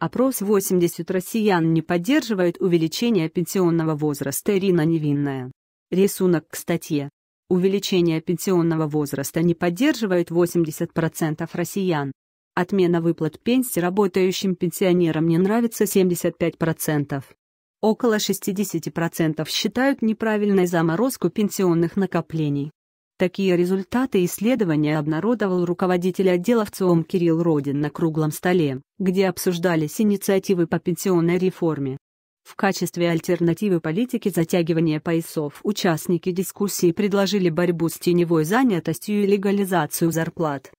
Опрос 80 россиян не поддерживает увеличение пенсионного возраста Ирина Невинная. Рисунок к статье. Увеличение пенсионного возраста не поддерживает 80% россиян. Отмена выплат пенсии работающим пенсионерам не нравится 75%. Около 60% считают неправильной заморозку пенсионных накоплений. Такие результаты исследования обнародовал руководитель отдела в ЦИОМ Кирилл Родин на круглом столе, где обсуждались инициативы по пенсионной реформе. В качестве альтернативы политики затягивания поясов участники дискуссии предложили борьбу с теневой занятостью и легализацию зарплат.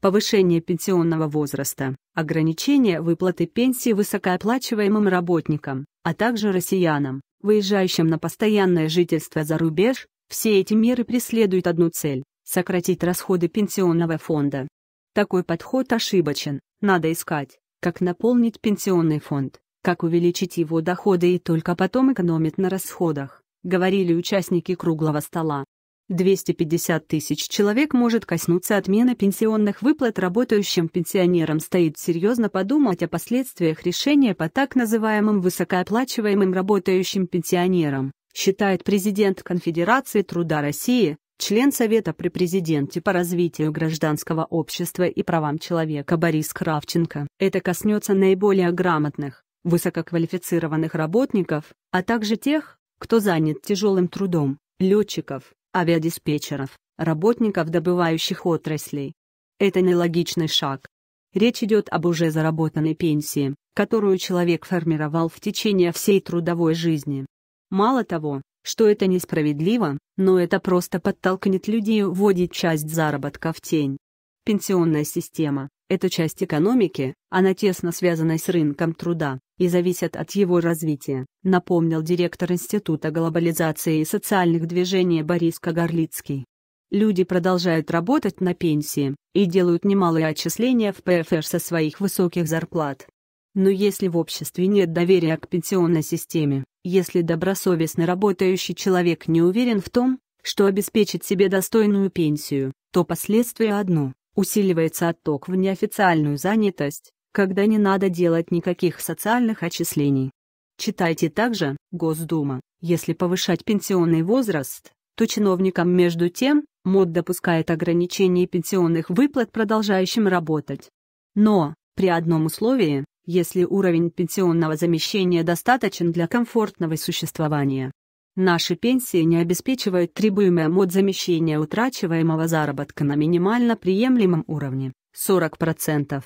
Повышение пенсионного возраста, ограничение выплаты пенсии высокооплачиваемым работникам, а также россиянам, выезжающим на постоянное жительство за рубеж, все эти меры преследуют одну цель – сократить расходы пенсионного фонда. Такой подход ошибочен, надо искать, как наполнить пенсионный фонд, как увеличить его доходы и только потом экономить на расходах, говорили участники круглого стола. 250 тысяч человек может коснуться отмены пенсионных выплат работающим пенсионерам стоит серьезно подумать о последствиях решения по так называемым высокооплачиваемым работающим пенсионерам считает президент Конфедерации труда России, член Совета при президенте по развитию гражданского общества и правам человека Борис Кравченко. Это коснется наиболее грамотных, высококвалифицированных работников, а также тех, кто занят тяжелым трудом, летчиков, авиадиспетчеров, работников добывающих отраслей. Это нелогичный шаг. Речь идет об уже заработанной пенсии, которую человек формировал в течение всей трудовой жизни. Мало того, что это несправедливо, но это просто подтолкнет людей вводить часть заработка в тень. Пенсионная система – это часть экономики, она тесно связана с рынком труда и зависит от его развития, напомнил директор Института глобализации и социальных движений Борис Кагарлицкий. Люди продолжают работать на пенсии и делают немалые отчисления в ПФР со своих высоких зарплат. Но если в обществе нет доверия к пенсионной системе, если добросовестно работающий человек не уверен в том, что обеспечит себе достойную пенсию, то последствия одно – усиливается отток в неофициальную занятость, когда не надо делать никаких социальных отчислений. Читайте также, Госдума, если повышать пенсионный возраст, то чиновникам между тем, МОД допускает ограничение пенсионных выплат продолжающим работать. Но, при одном условии, если уровень пенсионного замещения достаточен для комфортного существования. Наши пенсии не обеспечивают требуемое мод замещения утрачиваемого заработка на минимально приемлемом уровне – 40%.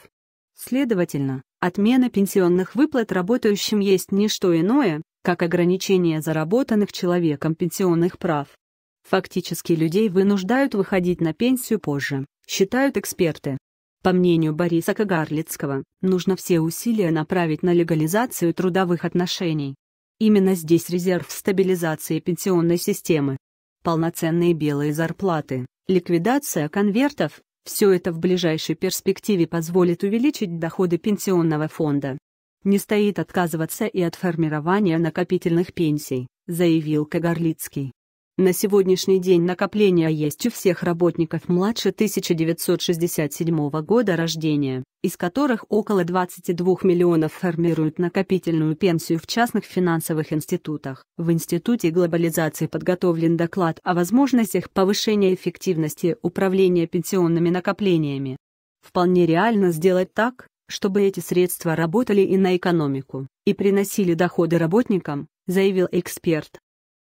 Следовательно, отмена пенсионных выплат работающим есть не что иное, как ограничение заработанных человеком пенсионных прав. Фактически людей вынуждают выходить на пенсию позже, считают эксперты. По мнению Бориса Кагарлицкого, нужно все усилия направить на легализацию трудовых отношений. Именно здесь резерв стабилизации пенсионной системы. Полноценные белые зарплаты, ликвидация конвертов – все это в ближайшей перспективе позволит увеличить доходы пенсионного фонда. Не стоит отказываться и от формирования накопительных пенсий, заявил Кагарлицкий. На сегодняшний день накопления есть у всех работников младше 1967 года рождения, из которых около 22 миллионов формируют накопительную пенсию в частных финансовых институтах. В Институте глобализации подготовлен доклад о возможностях повышения эффективности управления пенсионными накоплениями. Вполне реально сделать так, чтобы эти средства работали и на экономику, и приносили доходы работникам, заявил эксперт.